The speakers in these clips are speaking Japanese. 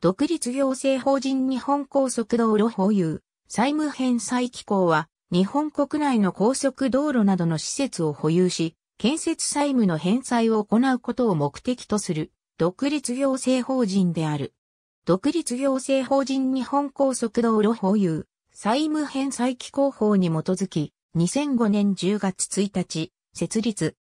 独立行政法人日本高速道路保有、債務返済機構は、日本国内の高速道路などの施設を保有し、建設債務の返済を行うことを目的とする、独立行政法人である。独立行政法人日本高速道路保有、債務返済機構法に基づき、2005年10月1日、設立。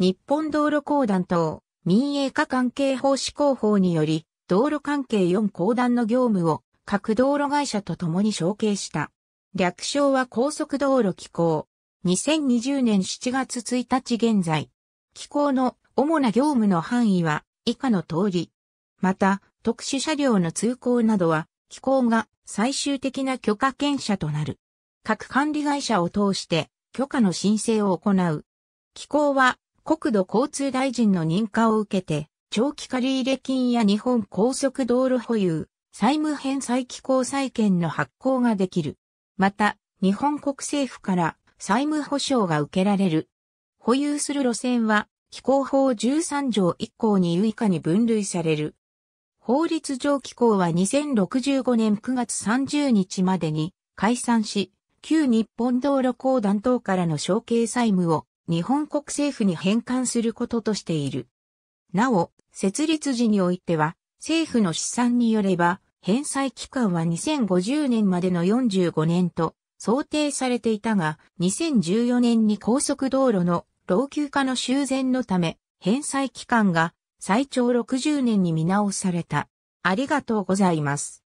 日本道路公団等、民営化関係法施行法により、道路関係4公団の業務を各道路会社と共に承継した。略称は高速道路機構。2020年7月1日現在。機構の主な業務の範囲は以下の通り。また、特殊車両の通行などは、機構が最終的な許可権者となる。各管理会社を通して許可の申請を行う。機構は国土交通大臣の認可を受けて長期借入金や日本高速道路保有、債務返済機構債権の発行ができる。また、日本国政府から債務保障が受けられる。保有する路線は、機構法13条1項に2以下に分類される。法律上機構は2065年9月30日までに解散し、旧日本道路公団等からの承継債務を日本国政府に返還することとしている。なお、設立時においては、政府の試算によれば、返済期間は2050年までの45年と想定されていたが、2014年に高速道路の老朽化の修繕のため、返済期間が最長60年に見直された。ありがとうございます。